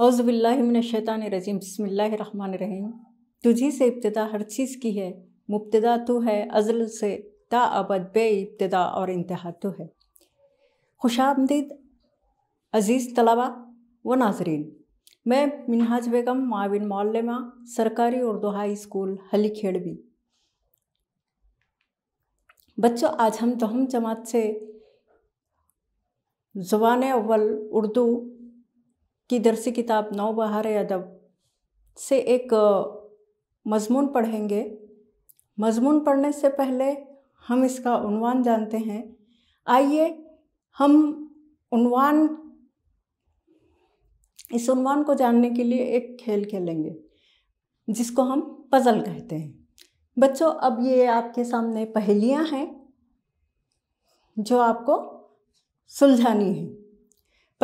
अज़बिल्लाशैतानरजीम बसमीम तुझी से इब्तदा हर चीज़ की है मुबतदा तो है अज़ल से ताबद बे इब्तदा और इंतहा तो है खुश आमदीद अज़ीज़ तलबा व नाजरीन मैं मिनहाज बेगम माविन मौलमा सरकारी उर्दू हाई स्कूल हली खेड़वी बच्चों आज हम तहम तो जमात से ज़बान अव्वल उर्दू की दरसी किताब नौ बहार अदब से एक मजमून पढ़ेंगे मजमून पढ़ने से पहले हम इसका उनवान जानते हैं आइए हम उनवान इस उनवान को जानने के लिए एक खेल खेलेंगे जिसको हम पज़ल कहते हैं बच्चों अब ये आपके सामने पहेलियाँ हैं जो आपको सुलझानी है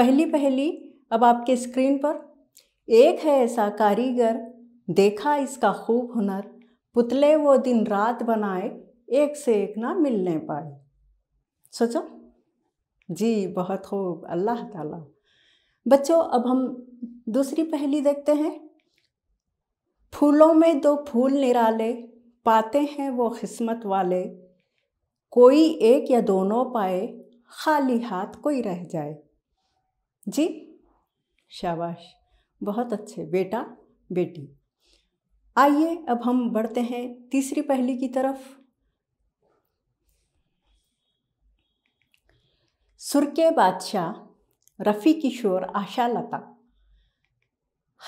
पहली पहली अब आपके स्क्रीन पर एक है ऐसा कारीगर देखा इसका खूब हुनर पुतले वो दिन रात बनाए एक से एक ना मिलने पाए सोचो जी बहुत खूब अल्लाह ताला बच्चों अब हम दूसरी पहली देखते हैं फूलों में दो फूल निराले पाते हैं वो किस्मत वाले कोई एक या दोनों पाए खाली हाथ कोई रह जाए जी शाबाश बहुत अच्छे बेटा बेटी आइए अब हम बढ़ते हैं तीसरी पहली की तरफ सुर के बादशाह रफ़ी किशोर आशा लता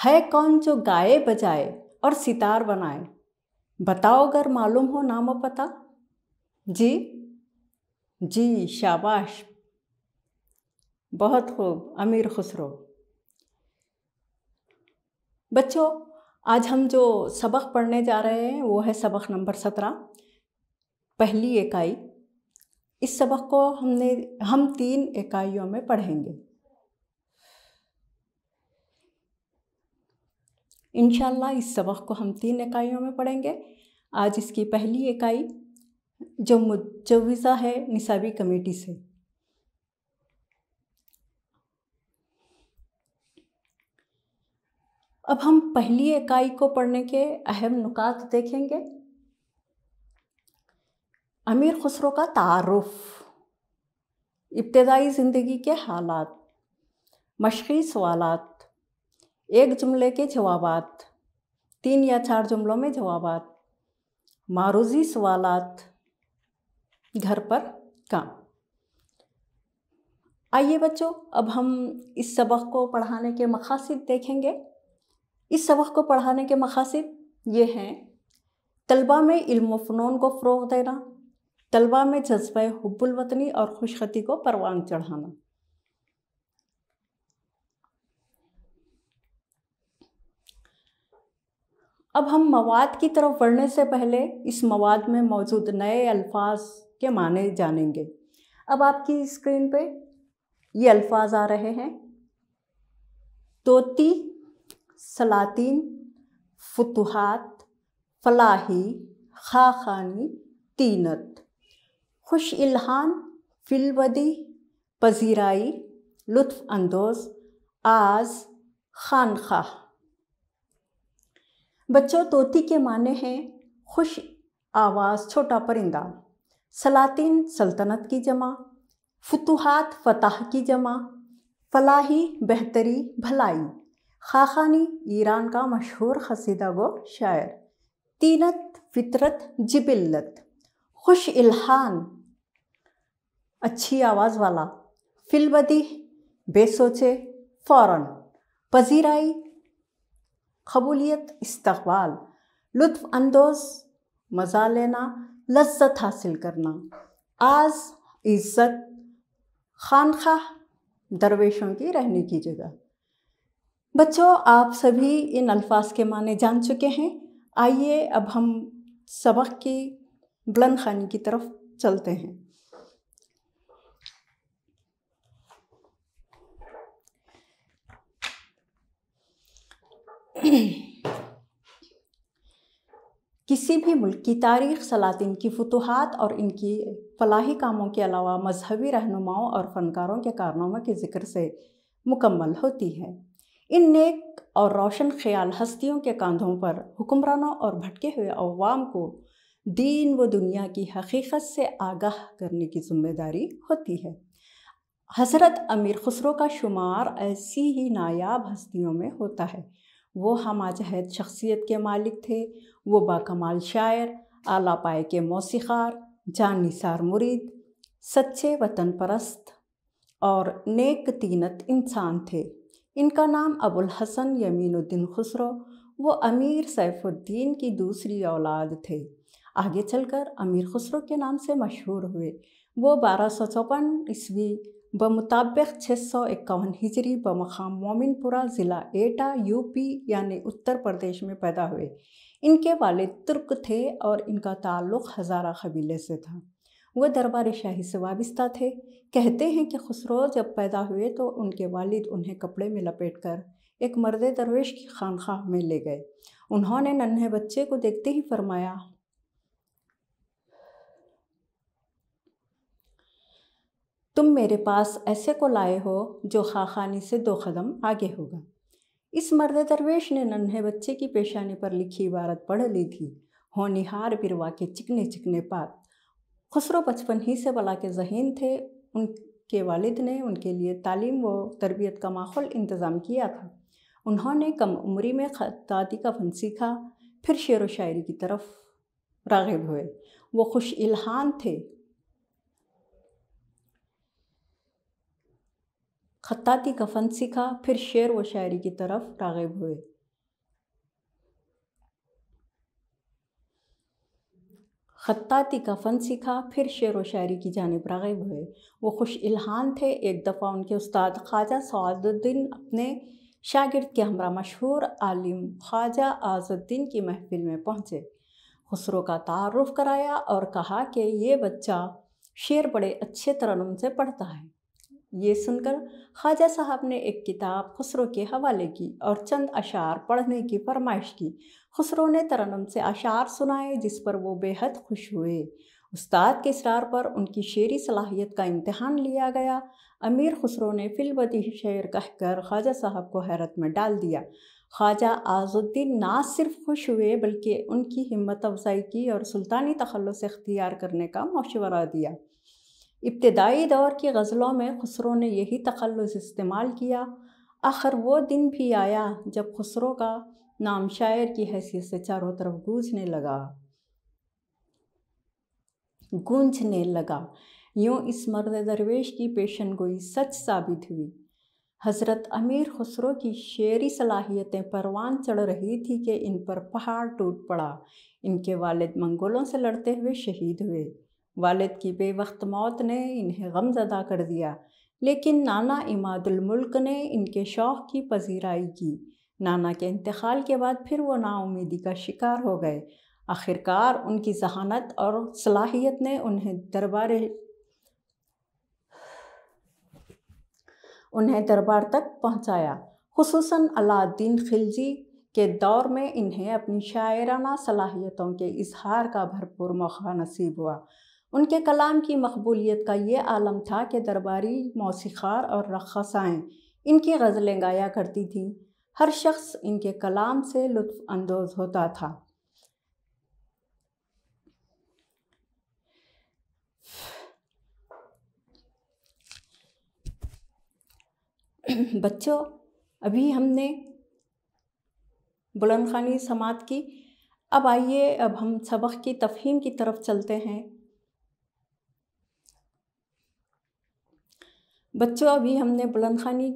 है कौन जो गाए बजाए और सितार बनाए बताओ अगर मालूम हो नाम पता जी जी शाबाश बहुत खूब अमीर खुसरो बच्चों आज हम जो सबक पढ़ने जा रहे हैं वो है सबक नंबर सत्रह पहली इकाई इस सबक को हमने हम तीन इकाइयों में पढ़ेंगे इनशाला इस सबक को हम तीन इकाइयों में पढ़ेंगे आज इसकी पहली इकाई जो मुजवज़ा है निसाबी कमेटी से अब हम पहली इकाई को पढ़ने के अहम नुकात देखेंगे अमीर खुसरो का तारफ़ इब्तदाई ज़िंदगी के हालात मशक़ी सवालत एक जुमले के जवाब तीन या चार जुमलों में जवाब मारूजी सवालत घर पर काम आइए बच्चों अब हम इस सबक को पढ़ाने के मकासद देखेंगे इस सबक को पढ़ाने के मकासद ये हैं तलबा में इल्म फ़नून को फ़रोग देना तलबा में जज्बा हब्बुलवतनी और खुशखती को परवान चढ़ाना अब हम मवाद की तरफ बढ़ने से पहले इस मवाद में मौजूद नए अल्फाज के माने जानेंगे अब आपकी स्क्रीन पे ये अल्फाज आ रहे हैं तोती सलातिन फतूहत फलाही खाखानी तीनत खुश इल्हान फिलवदी पजीराई लुत्फ़ अंदोज़ आज़ खा बच्चों तोती के माने हैं खुश आवाज़ छोटा परिंदा सलातिन सल्तनत की जमा फतूहत फ़तह की जमा फलाही बेहतरी भलाई खाखानी ईरान का मशहूर खसीदा गो शायर तीनत फितरत जिबिल्लत खुश इल्हान अच्छी आवाज़ वाला फिलबदी बेसोचे फ़ौरन पजीराई कबूलियत इस्तवाल लुत्फ़ अंदोज़ मज़ा लेना लज्जत हासिल करना आज इज़्ज़त खानखा दरवेशों की रहने की जगह बच्चों आप सभी इन अल्फाज के माने जान चुके हैं आइए अब हम सबक की बुलंद खानी की तरफ चलते हैं किसी भी मुल्क की तारीख सलातिन की फतूहत और इनकी फलाही कामों के अलावा मजहबी रहनुमाओं और फ़नकारों के कारनामों के ज़िक्र से मुकम्मल होती है इन नेक और रोशन ख्याल हस्तियों के कंधों पर हुक्मरानों और भटके हुए अवाम को दीन व दुनिया की हकीकत से आगाह करने की जिम्मेदारी होती है हज़रत अमीर खुसरो का शुमार ऐसी ही नायाब हस्तियों में होता है वो आजहद शख्सियत के मालिक थे वो बाकमाल शायर आला पाए के मौसीखार जान निसार मुरीद सच्चे वतन परस्त और नेक तीनत इंसान थे इनका नाम अबुल हसन यमीनुद्दीन खुसरो वो अमीर सैफुद्दीन की दूसरी औलाद थे आगे चलकर अमीर खुसरो के नाम से मशहूर हुए वो बारह सौ चौपन ईस्वी ब मुताब छः सौ इक्यावन हिजरी मकाम मोमिनपुरा ज़िला एटा यूपी यानी उत्तर प्रदेश में पैदा हुए इनके वाले तुर्क थे और इनका ताल्लुक़ हज़ारा कबीले से था वह दरबार शाही से वाबस्ता थे कहते हैं कि खसरो जब पैदा हुए तो उनके वालिद उन्हें कपड़े में लपेट कर एक मर्द दरवेश की खानखा में ले गए उन्होंने नन्हे बच्चे को देखते ही फरमाया तुम मेरे पास ऐसे को लाए हो जो खाखानी से दो कदम आगे होगा इस मर्द दरवेश ने नन्हे बच्चे की पेशानी पर लिखी इबारत पढ़ ली थी होनिहार बिरवा के चिकने चिकने पात खसरो बचपन ही से बला के जहीन थे उनके वालिद ने उनके लिए तालीम व तरबियत का माहौल इंतज़ाम किया था उन्होंने कम उम्री में खताती का फन सीखा फिर शेर व शायरी की तरफ रागब हुए वो खुश इल्हान थे खत्ताती का फन सीखा फिर शेर व शायरी की तरफ रागब हुए ख़त्ताती का फ़न सीखा फिर शेर व शायरी की जानब रागब हुए वो खुश इल्हान थे एक दफ़ा उनके उस्ताद ख्वाजा सवादुद्दीन अपने शागिर्द के हमरा मशहूर आलिम ख्वाजा आज़ुद्दीन की महफिल में पहुँचे खुसरो का तारफ़ कराया और कहा कि ये बच्चा शेर बड़े अच्छे तरनम से पढ़ता है ये सुनकर ख्वाजा साहब ने एक किताब खुसरो के हवाले की और चंद अशार पढ़ने की फरमाइश की खुसरो ने तरनम से अशार सुनाए जिस पर वो बेहद खुश हुए उस्ताद के इसरार पर उनकी शेरी सलाहियत का इम्तहान लिया गया अमीर खुसरो ने फिलबती शेर कहकर ख्वाजा साहब को हैरत में डाल दिया ख्वाजा आजुद्दीन ना सिर्फ खुश हुए बल्कि उनकी हिम्मत अफजाई की और सुल्तानी तखलस इख्तियार करने का मशवरा दिया इब्तदाई दौर की गज़लों में खुसरो ने यही तखलस इस्तेमाल किया आखिर वो दिन भी आया जब खुसरो का नाम शायर की हैसियत से चारों तरफ गूंजने लगा गूंजने लगा यूं इस मर्द दरवेश की पेशन गोई सच साबित हुई हज़रत अमीर खुसरो की शेरी सलाहियतें परवान चढ़ रही थी कि इन पर पहाड़ टूट पड़ा इनके वालिद मंगोलों से लड़ते हुए शहीद हुए वालिद की बेवक्त मौत ने इन्हें गमजदा कर दिया लेकिन नाना इमादुल मुल्क ने इनके शौक़ की पजीराई की नाना के इंतकाल के बाद फिर वो नाउमीदी का शिकार हो गए आखिरकार उनकी जहानत और सलाहियत ने उन्हें दरबार उन्हें दरबार तक पहुंचाया खसूस अलाद्दीन खिलजी के दौर में इन्हें अपनी शायराना सलाहियतों के इजहार का भरपूर मौका नसीब हुआ उनके कलाम की मकबूलीत का ये आलम था कि दरबारी मौसीख़ार और रखसाएँ इनकी गज़लें गाया करती थीं हर शख्स इनके कलाम से लुत्फ़ानंदोज़ होता था बच्चों अभी हमने बुलंद खानी समात की अब आइए अब हम सबक की तफहीम की तरफ चलते हैं बच्चों अभी हमने बुलंद खानी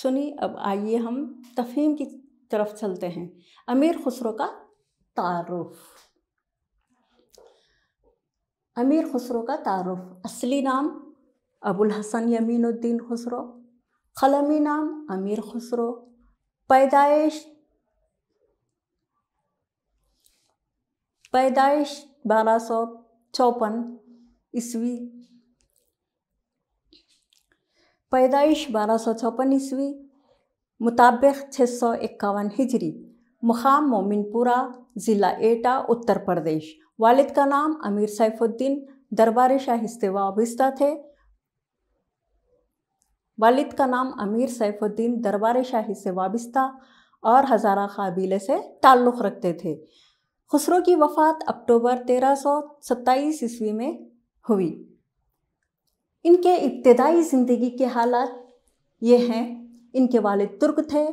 सुनी अब आइए हम तफहीम की तरफ चलते हैं अमीर खुसरो का तारुफ अमीर खुसरो का तारुफ असली नाम अबुल हसन यमीनुद्दीन खुसरो कलमी नाम अमीर खुसरो पैदाइश पैदाइश बारह सौ चौपन ईस्वी पैदाइश बारह सौ छप्पन ईस्वी मुताबिक छः सौ इक्यावन हिजरी मुकाम मोमिनपुरा ज़िला एटा उत्तर प्रदेश वालिद का नाम अमीर सैफुद्दीन दरबार शाह इस्तेवाबिस्ता थे वालिद का नाम अमीर सैफुद्दीन दरबार शाही से वाबस्ता और हज़ारा काबीले से ताल्लुक़ रखते थे खुसरो की वफ़ात अक्टूबर तेरह सौ सत्ताईस ईस्वी में हुई इनके इब्तदाई ज़िंदगी के हालात ये हैं इनके वाले तुर्क थे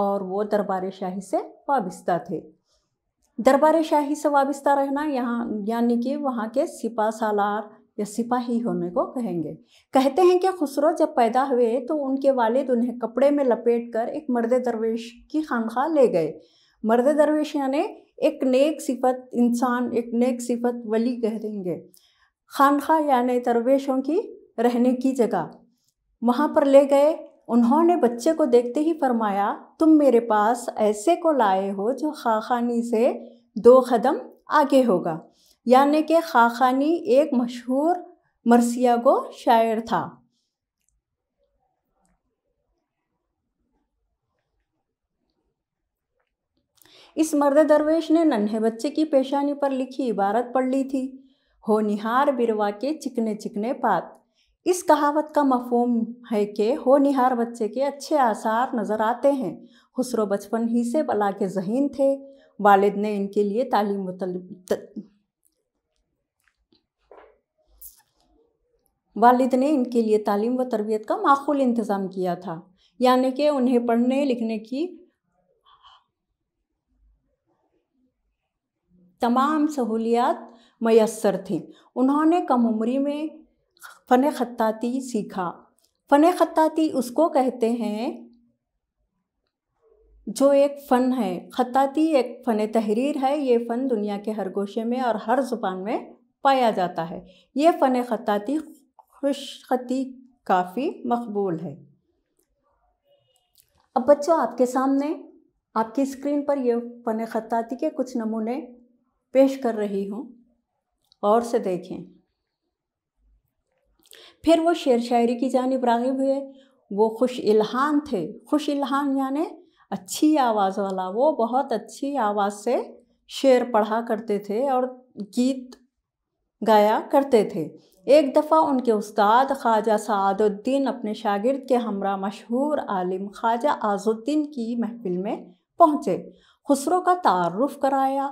और वो दरबार शाही से वाबस्ता थे दरबार शाही से वाबस्ता रहना यहाँ यानी कि वहाँ के सिपा सालार या सिपाही होने को कहेंगे कहते हैं कि खुसरो जब पैदा हुए तो उनके वालिद उन्हें कपड़े में लपेट कर एक मर्द दरवेश की खानखा ले गए मर्द दरवेश यानी एक नेक सिफत इंसान एक नेक सिफत वली कह देंगे खानखा यानी दरवेशों की रहने की जगह वहाँ पर ले गए उन्होंने बच्चे को देखते ही फरमाया तुम मेरे पास ऐसे को लाए हो जो खाखानी से दो कदम आगे होगा यानी कि खाखानी एक मशहूर मरसिया को शायर था इस मर्द दरवेश ने नन्हे बच्चे की पेशानी पर लिखी इबारत पढ़ ली थी हो निहार बिरवा के चिकने चिकने पात इस कहावत का मफहम है कि हो निहार बच्चे के अच्छे आसार नज़र आते हैं खुसरो बचपन ही से बला के जहीन थे वालिद ने इनके लिए तालीम वालिद ने इनके लिए तालीम व तरबियत का माखूल इंतज़ाम किया था यानी कि उन्हें पढ़ने लिखने की तमाम सहूलियात मैसर थी उन्होंने कम उम्री में फ़न ख़त्ताती सीखा फ़न ख़त्ताती उसको कहते हैं जो एक फ़न है ख़त्ताती एक फ़न तहरीर है ये फ़न दुनिया के हर गोशे में और हर ज़ुबान में पाया जाता है ये फ़न ख़त्ताती ख़ती काफ़ी मकबूल है अब बच्चों आपके सामने आपकी स्क्रीन पर यह फ़न ख़त्ताती के कुछ नमूने पेश कर रही हूँ और से देखें फिर वो शेर शायरी की जानब रागिब हुए वो खुश इल्हान थे खुश इल्हान यानि अच्छी आवाज़ वाला वो बहुत अच्छी आवाज़ से शेर पढ़ा करते थे और गीत गाया करते थे एक दफ़ा उनके उस्ताद ख्वाजा सादुद्दीन अपने शागिर्द के हमरा मशहूर आलिम ख्वाजा आजुद्दीन की महफिल में पहुँचे खुसरो का तारफ़ कराया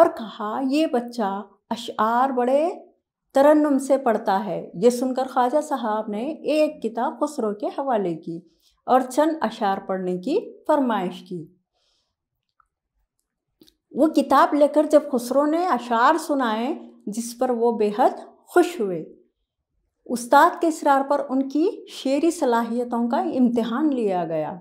और कहा ये बच्चा अशार बड़े तरन्नुम से पढ़ता है ये सुनकर ख्वाजा साहब ने एक किताब खुसरो के हवाले की और चंद अशार पढ़ने की फरमाइश की वो किताब लेकर जब खुसरो ने अशार सुनाए जिस पर वो बेहद खुश हुए उस्ताद के इसरार पर उनकी शेरी सलाहियतों का इम्तहान लिया गया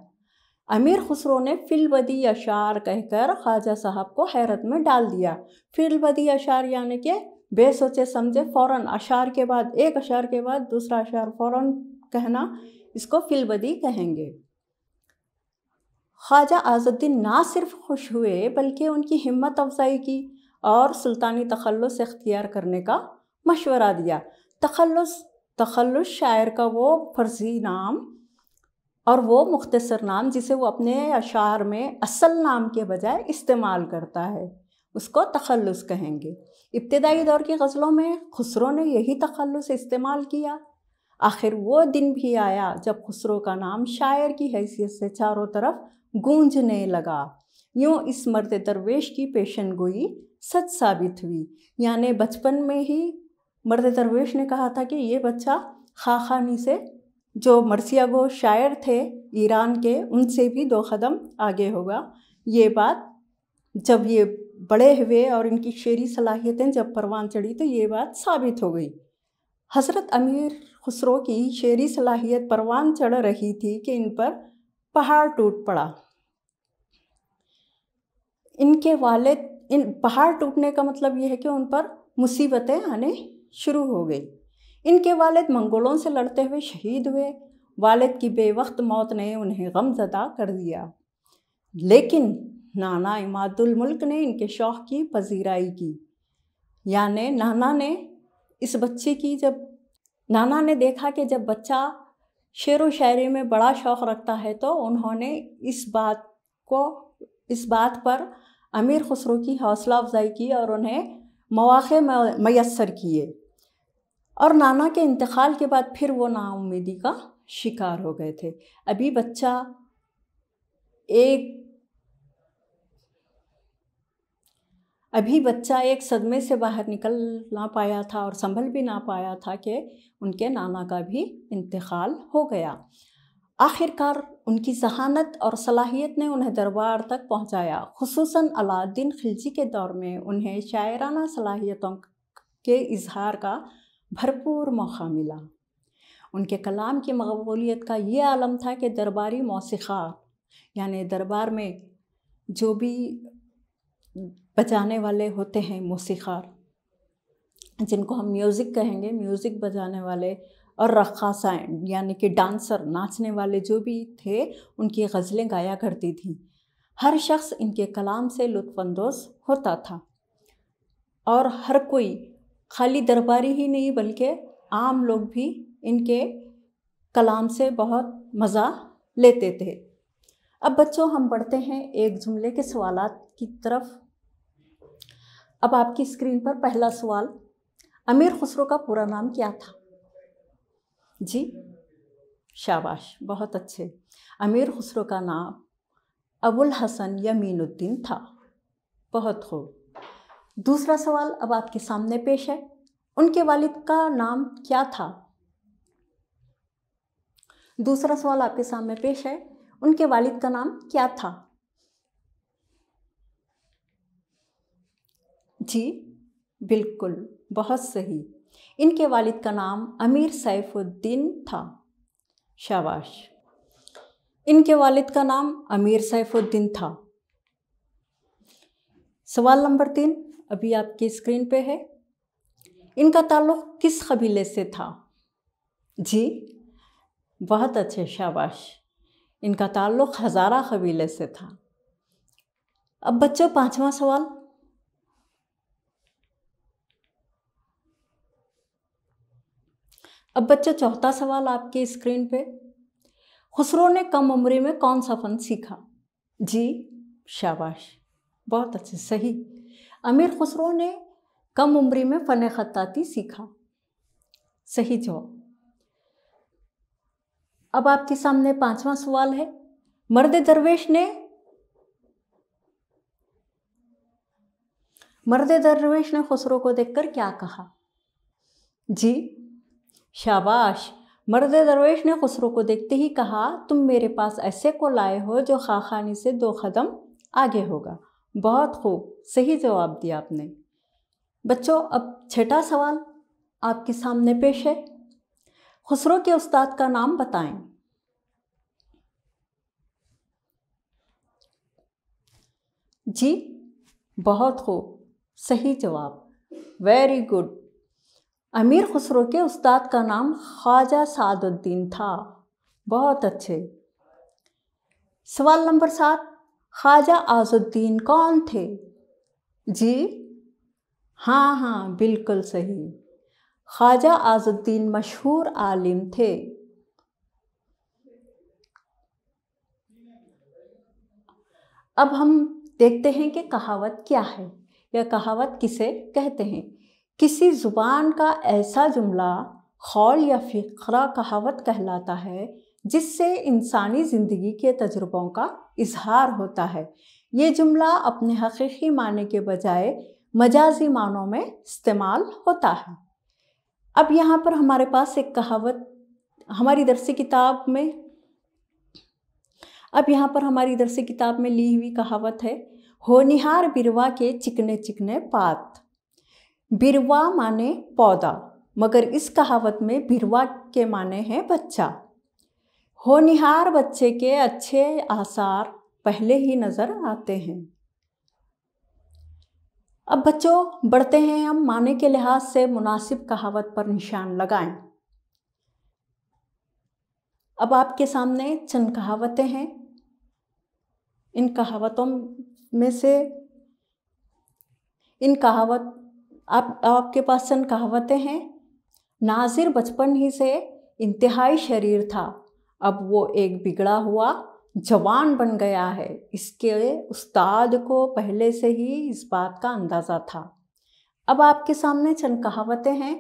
अमीर खुसरो ने फिलबदी अशार कहकर ख्वाजा साहब को हैरत में डाल दिया फिलबदी अशार यानी कि बे सोचे समझे फ़ौरन अशार के बाद एक अशार के बाद दूसरा अशार फ़ौरन कहना इसको फिलबदी कहेंगे ख्वाजा आज़ुद्दीन ना सिर्फ खुश हुए बल्कि उनकी हिम्मत अफजाई की और सुल्तानी तखलस इख्तियार करने का मशवरा दिया तखलस तखलस शायर का वो फर्जी नाम और वो मुख्तसर नाम जिसे वो अपने अशार में असल नाम के बजाय इस्तेमाल करता है उसको तखलस कहेंगे इब्तदाई दौर की गज़लों में खुसरो ने यही तखलस इस्तेमाल किया आखिर वो दिन भी आया जब खुसरो का नाम शायर की हैसियत से चारों तरफ गूंजने लगा यूँ इस मर्द दरवेश की पेशन गोई सच साबित हुई यानि बचपन में ही मर्द दरवेश ने कहा था कि ये बच्चा खाखानी से जो मरसिया गो शायर थे ईरान के उनसे भी दो कदम आगे होगा ये बात जब ये बड़े हुए और इनकी शेरी सलाहियतें जब परवान चढ़ी तो ये बात साबित हो गई हसरत अमीर खुसरो की शेरी सलाहियत परवान चढ़ रही थी कि इन पर पहाड़ टूट पड़ा इनके वाले इन पहाड़ टूटने का मतलब ये है कि उन पर मुसीबतें आने शुरू हो गई इनके वालिद मंगोलों से लड़ते हुए शहीद हुए वालिद की बेवक्त मौत ने उन्हें गमजदा कर दिया लेकिन नाना इमादुल मुल्क ने इनके शौक़ की पजीराई की यानि नाना ने इस बच्चे की जब नाना ने देखा कि जब बच्चा शेर व शायरी में बड़ा शौक़ रखता है तो उन्होंने इस बात को इस बात पर अमीर खुसरो की हौसला अफजाई की और उन्हें मौाक़े मैसर किए और नाना के इंतकाल के बाद फिर वो नाउमीदी का शिकार हो गए थे अभी बच्चा एक अभी बच्चा एक सदमे से बाहर निकल ना पाया था और संभल भी ना पाया था कि उनके नाना का भी इंतकाल हो गया आखिरकार उनकी जहानत और सलाहियत ने उन्हें दरबार तक पहुंचाया खसूस अलाउद्दीन खिलजी के दौर में उन्हें शायराना सलाहियतों के इजहार का भरपूर मौका मिला उनके कलाम की मकबूलीत का ये आलम था कि दरबारी मौसीख़ार यानि दरबार में जो भी बजाने वाले होते हैं मौसीकार जिनको हम म्यूज़िक कहेंगे म्यूज़िक बजाने वाले और रखासाएँ यानी कि डांसर नाचने वाले जो भी थे उनकी गज़लें गाया करती थीं हर शख्स इनके कलाम से लुत्फानंदोज होता था और हर कोई खाली दरबारी ही नहीं बल्कि आम लोग भी इनके कलाम से बहुत मज़ा लेते थे अब बच्चों हम बढ़ते हैं एक जुमले के सवालात की तरफ अब आपकी स्क्रीन पर पहला सवाल अमीर खुसरो का पूरा नाम क्या था जी शाबाश बहुत अच्छे अमीर खुसरो का नाम अबुल हसन यमीनुद्दीन था बहुत खूब दूसरा सवाल अब आपके सामने पेश है उनके वालिद का नाम क्या था दूसरा सवाल आपके सामने पेश है उनके वालिद का नाम क्या था जी बिल्कुल बहुत सही इनके वालिद का नाम अमीर सैफुद्दीन था शाबाश इनके वालिद का नाम अमीर सैफुद्दीन था सवाल नंबर तीन अभी आपकी स्क्रीन पे है इनका ताल्लुक़ किस कबीले से था जी बहुत अच्छे शाबाश इनका ताल्लुक़ हज़ारा कबीले से था अब बच्चों पांचवा सवाल अब बच्चों चौथा सवाल आपके स्क्रीन पे खुसरो ने कम उम्र में कौन सा फन सीखा जी शाबाश बहुत अच्छे सही अमीर खुसरो ने कम उम्र में फ़न खताती सीखा सही जवाब अब आपके सामने पांचवा सवाल है मर्द दरवेश ने मर्द दरवेश ने खुसरो को देखकर क्या कहा जी शाबाश मर्द दरवेश ने खुसरो को देखते ही कहा तुम मेरे पास ऐसे को लाए हो जो खाखानी से दो कदम आगे होगा बहुत खूब सही जवाब दिया आपने बच्चों अब छठा सवाल आपके सामने पेश है खुसरो के उस्ताद का नाम बताएं जी बहुत खूब सही जवाब वेरी गुड अमीर खुसरो के उस्ताद का नाम ख्वाजा सादुद्दीन था बहुत अच्छे सवाल नंबर सात ख्वाजा आजुद्दीन कौन थे जी हाँ हाँ बिल्कुल सही ख्वाजा आजुद्दीन मशहूर आलिम थे अब हम देखते हैं कि कहावत क्या है या कहावत किसे कहते हैं किसी ज़ुबान का ऐसा जुमला खौल या फरा कहावत कहलाता है जिससे इंसानी ज़िंदगी के तजुर्बों का इजहार होता है ये जुमला अपने हकीकी माने के बजाय मजाजी मानों में इस्तेमाल होता है अब यहाँ पर हमारे पास एक कहावत हमारी दरसी किताब में अब यहाँ पर हमारी दरसी किताब में ली हुई कहावत है होनिहार बिरवा के चिकने चिकने पात बिरवा माने पौधा मगर इस कहावत में बिरवा के माने हैं बच्चा होनिहार बच्चे के अच्छे आसार पहले ही नज़र आते हैं अब बच्चों बढ़ते हैं हम माने के लिहाज से मुनासिब कहावत पर निशान लगाएं अब आपके सामने चंद कहावतें हैं इन कहावतों में से इन कहावत आप आपके पास चंद कहावतें हैं नाजिर बचपन ही से इंतहाई शरीर था अब वो एक बिगड़ा हुआ जवान बन गया है इसके उस्ताद को पहले से ही इस बात का अंदाज़ा था अब आपके सामने चंद कहावतें हैं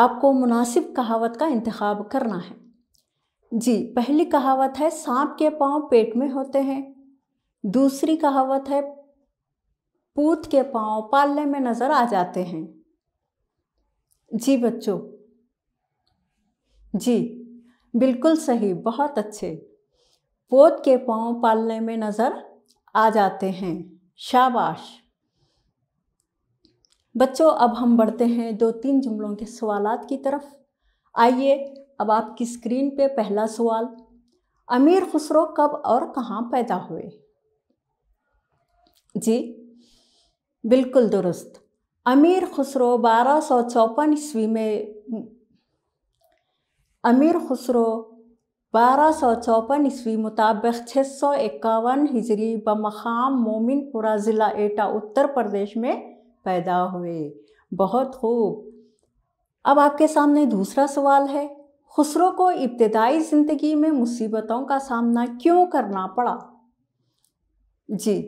आपको मुनासिब कहावत का इंतखब करना है जी पहली कहावत है सांप के पाँव पेट में होते हैं दूसरी कहावत है पूत के पांव पालने में नजर आ जाते हैं जी बच्चों जी बिल्कुल सही बहुत अच्छे पोत के पांव पालने में नजर आ जाते हैं शाबाश बच्चों अब हम बढ़ते हैं दो तीन जुमलों के सवालात की तरफ आइए अब आपकी स्क्रीन पे पहला सवाल अमीर खुसरो कब और कहाँ पैदा हुए जी बिल्कुल दुरुस्त अमीर खुसरो बारह सौ चौपन ईस्वी में अमीर खुसरो बारह सौ चौपन ईस्वी मुताबिक छः सौ इक्यावन हिजरी बमखाम मोमिनपुरा ज़िला एटा उत्तर प्रदेश में पैदा हुए बहुत खूब अब आपके सामने दूसरा सवाल है खुसरो को इब्तदाई ज़िंदगी में मुसीबतों का सामना क्यों करना पड़ा जी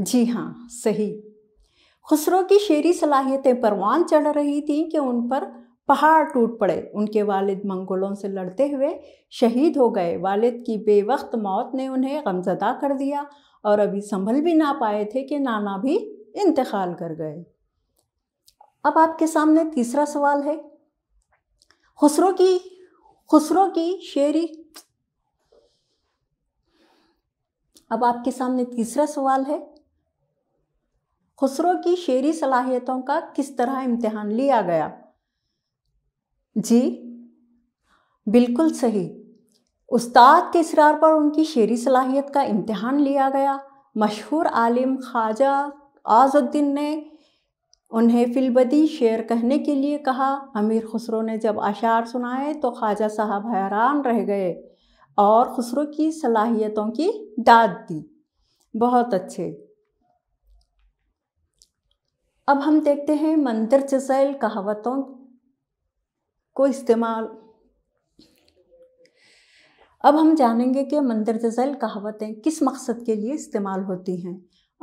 जी हाँ सही खुसरो की शेरी सलाहियतें परवान चढ़ रही थीं कि उन पर पहाड़ टूट पड़े उनके वालिद मंगोलों से लड़ते हुए शहीद हो गए वालिद की बेवक्त मौत ने उन्हें गमजदा कर दिया और अभी संभल भी ना पाए थे कि नाना भी इंतकाल कर गए अब आपके सामने तीसरा सवाल है खुसरो की खुसरो की शेरी अब आपके सामने तीसरा सवाल है खुसरो की शेरी सलाहियतों का किस तरह इम्तहान लिया गया जी बिल्कुल सही उस्ताद के इसरार पर उनकी शेरी सलाहियत का इम्तहान लिया गया मशहूर आलिम ख्वाजा आजुद्दीन ने उन्हें फिलबदी शेर कहने के लिए कहा अमीर खुसरो ने जब अशार सुनाए तो ख्वाजा साहब हैरान रह गए और खुसरो की सलाहियतों की दाद दी बहुत अच्छे अब हम देखते हैं मंदिर जैसल कहावतों को इस्तेमाल अब हम जानेंगे कि मंदिर जैल कहावतें किस मकसद के लिए इस्तेमाल होती हैं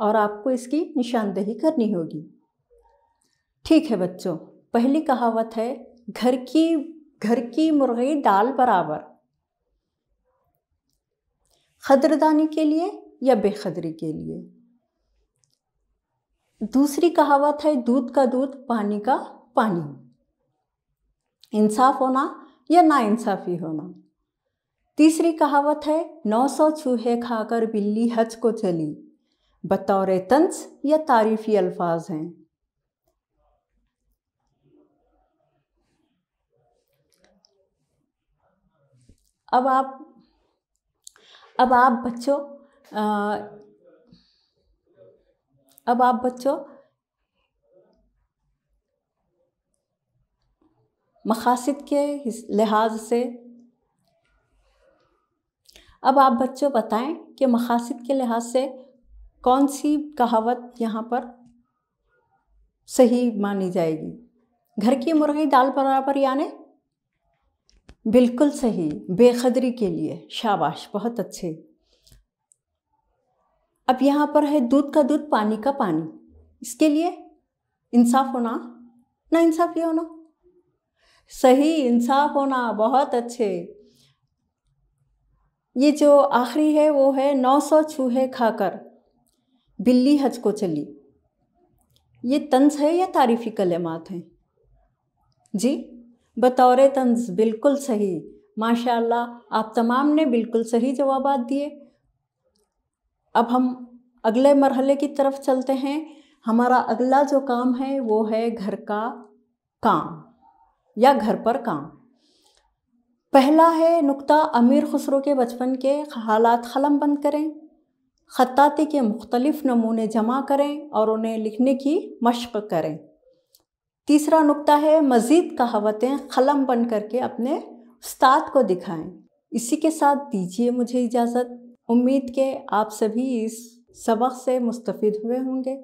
और आपको इसकी निशानदेही करनी होगी ठीक है बच्चों पहली कहावत है घर की घर की मुर्गी दाल बराबर खदरदानी के लिए या बेखदरी के लिए दूसरी कहावत है दूध का दूध पानी का पानी इंसाफ होना या ना इंसाफी होना तीसरी कहावत है नौ सौ चूहे खाकर बिल्ली हज को चली बतौर तंस या तारीफी अल्फाज हैं अब आप अब आप बच्चों अब आप बच्चों मकासद के लिहाज से अब आप बच्चों बताएं कि मकासद के लिहाज से कौन सी कहावत यहाँ पर सही मानी जाएगी घर की मुर्गी दाल बराबर यानी बिल्कुल सही बेखदरी के लिए शाबाश बहुत अच्छे अब यहाँ पर है दूध का दूध पानी का पानी इसके लिए इंसाफ होना ना इंसाफ ये होना सही इंसाफ होना बहुत अच्छे ये जो आखिरी है वो है नौ सौ छूहे खाकर बिल्ली हज को चली ये तंज है या तारीफ़ी कलेमात हैं जी बतौर तंज बिल्कुल सही माशाल्लाह आप तमाम ने बिल्कुल सही जवाब दिए अब हम अगले मरहले की तरफ चलते हैं हमारा अगला जो काम है वो है घर का काम या घर पर काम पहला है नुक्ता अमीर खुसरो के बचपन के हालात ख़लम बंद करें ख़ताती के मुख्तलिफ़ नमूने जमा करें और उन्हें लिखने की मशक़ करें तीसरा नुक्ता है मज़ीद कहावतें ख़लम बंद करके अपने उस्ताद को दिखाएं इसी के साथ दीजिए मुझे इजाज़त उम्मीद के आप सभी इस सबक से मुस्तफ़ हुए होंगे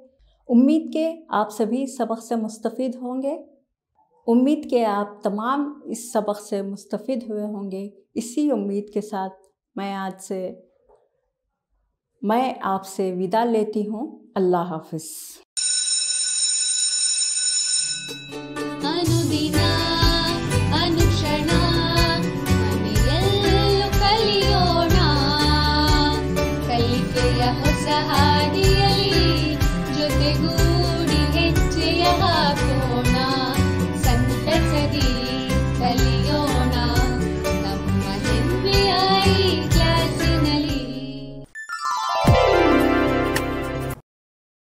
उम्मीद के आप सभी सबक से मुस्तफ़ होंगे उम्मीद के आप तमाम इस सबक से मुस्तफ़ हुए होंगे इसी उम्मीद के साथ मैं आज से मैं आपसे विदा लेती हूँ अल्लाह हाफिज़